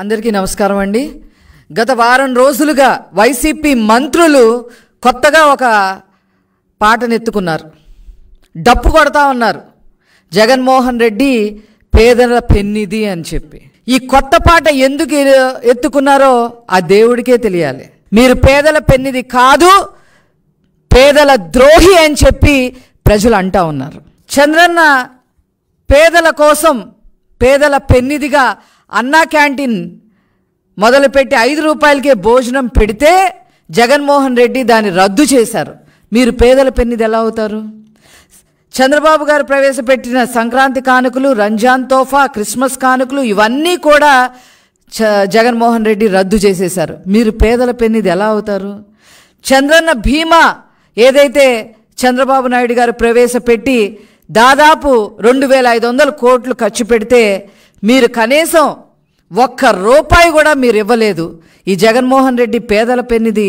అందరికీ నమస్కారం అండి గత వారం రోజులుగా వైసీపీ మంత్రులు కొత్తగా ఒక పాటనెత్తుకున్నారు డప్పు కొడతా ఉన్నారు జగన్మోహన్ రెడ్డి పేదల పెన్నిది అని చెప్పి ఈ కొత్త పాట ఎందుకు ఎత్తుకున్నారో ఆ దేవుడికే తెలియాలి మీరు పేదల పెన్నిది కాదు పేదల ద్రోహి అని చెప్పి ప్రజలు అంటా ఉన్నారు చంద్రన్న పేదల కోసం పేదల పెన్నిదిగా అన్నా క్యాంటీన్ మొదలుపెట్టి ఐదు రూపాయలకే భోజనం పెడితే జగన్మోహన్ రెడ్డి దాన్ని రద్దు చేశారు మీరు పేదల పెన్నిది ఎలా అవుతారు చంద్రబాబు గారు ప్రవేశపెట్టిన సంక్రాంతి కానుకలు రంజాన్ తోఫా క్రిస్మస్ కానుకలు ఇవన్నీ కూడా చ జగన్మోహన్ రెడ్డి రద్దు చేసేశారు మీరు పేదల పెన్నిది ఎలా అవుతారు చంద్రన్న భీమా ఏదైతే చంద్రబాబు నాయుడు గారు ప్రవేశపెట్టి దాదాపు రెండు వేల ఐదు వందల కోట్లు ఖర్చు పెడితే మీరు కనీసం ఒక్క రూపాయి కూడా మీరు ఇవ్వలేదు ఈ జగన్మోహన్ రెడ్డి పేదల పెన్నిది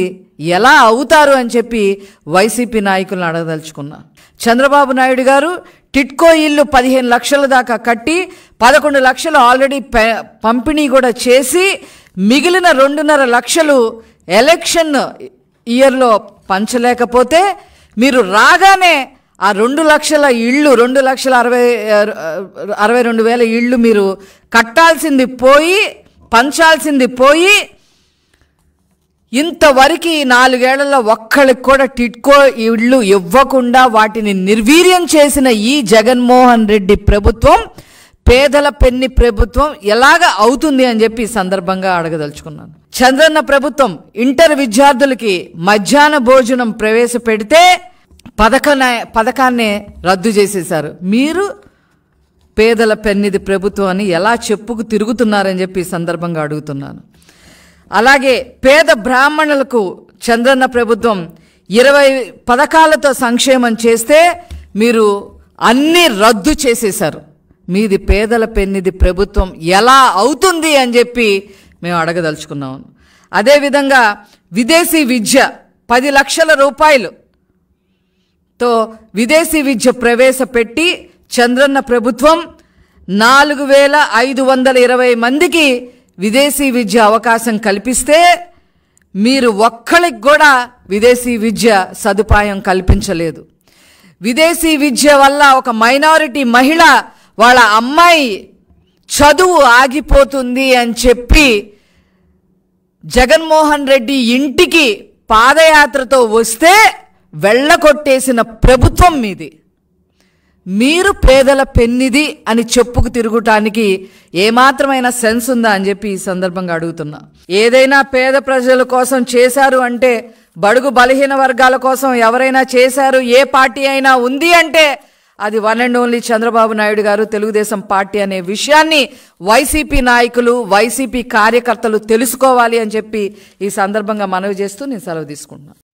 ఎలా అవుతారు అని చెప్పి వైసీపీ నాయకులను అడగదలుచుకున్నా చంద్రబాబు నాయుడు గారు టిట్కో ఇల్లు పదిహేను లక్షల దాకా కట్టి పదకొండు లక్షలు ఆల్రెడీ పంపిణీ కూడా చేసి మిగిలిన రెండున్నర లక్షలు ఎలక్షన్ ఇయర్లో పంచలేకపోతే మీరు రాగానే ఆ రెండు లక్షల ఇళ్ళు రెండు లక్షల అరవై అరవై రెండు వేల ఇళ్ళు మీరు కట్టాల్సింది పోయి పంచాల్సింది పోయి ఇంతవరకు ఈ నాలుగేళ్లలో ఒక్కళ్ళకి కూడా టిట్కో ఇళ్ళు ఇవ్వకుండా వాటిని నిర్వీర్యం చేసిన ఈ జగన్మోహన్ రెడ్డి ప్రభుత్వం పేదల పెన్ని ప్రభుత్వం ఎలాగ అవుతుంది అని చెప్పి ఈ సందర్భంగా అడగదలుచుకున్నాను చంద్రన్న ప్రభుత్వం ఇంటర్ విద్యార్థులకి మధ్యాహ్న భోజనం ప్రవేశపెడితే పథక పథకాన్ని రద్దు చేసేశారు మీరు పేదల పెన్నిది ప్రభుత్వం అని ఎలా చెప్పుకు తిరుగుతున్నారని చెప్పి సందర్భంగా అడుగుతున్నాను అలాగే పేద బ్రాహ్మణులకు చంద్రన్న ప్రభుత్వం ఇరవై పథకాలతో సంక్షేమం చేస్తే మీరు అన్నీ రద్దు చేసేశారు మీది పేదల పెన్నిది ప్రభుత్వం ఎలా అవుతుంది అని చెప్పి మేము అడగదలుచుకున్నాము అదేవిధంగా విదేశీ విద్య పది లక్షల రూపాయలు తో విదేశీ విద్య ప్రవేశపెట్టి చంద్రన్న ప్రభుత్వం నాలుగు వేల ఐదు వందల ఇరవై మందికి విదేశీ విద్య అవకాశం కల్పిస్తే మీరు ఒక్కరికి కూడా విదేశీ విద్య సదుపాయం కల్పించలేదు విదేశీ విద్య వల్ల ఒక మైనారిటీ మహిళ వాళ్ళ అమ్మాయి చదువు ఆగిపోతుంది అని చెప్పి జగన్మోహన్ రెడ్డి ఇంటికి పాదయాత్రతో వస్తే వెళ్ళగొట్టేసిన ప్రభుత్వం మీది మీరు పేదల పెన్నిది అని చెప్పుకు తిరుగుటానికి ఏమాత్రమైన సెన్స్ ఉందా అని చెప్పి ఈ సందర్భంగా అడుగుతున్నా ఏదైనా పేద ప్రజల కోసం చేశారు అంటే బడుగు బలహీన వర్గాల కోసం ఎవరైనా చేశారు ఏ పార్టీ అయినా ఉంది అంటే అది one and only Chandrababu Naidu garu Telugu Desam party అనే విషయాన్ని వైసీపీ నాయకులు వైసీపీ కార్యకర్తలు తెలుసుకోవాలి అని చెప్పి ఈ సందర్భంగా మనవి చేస్తూ నేను సెలవు తీసుకుంటున్నాను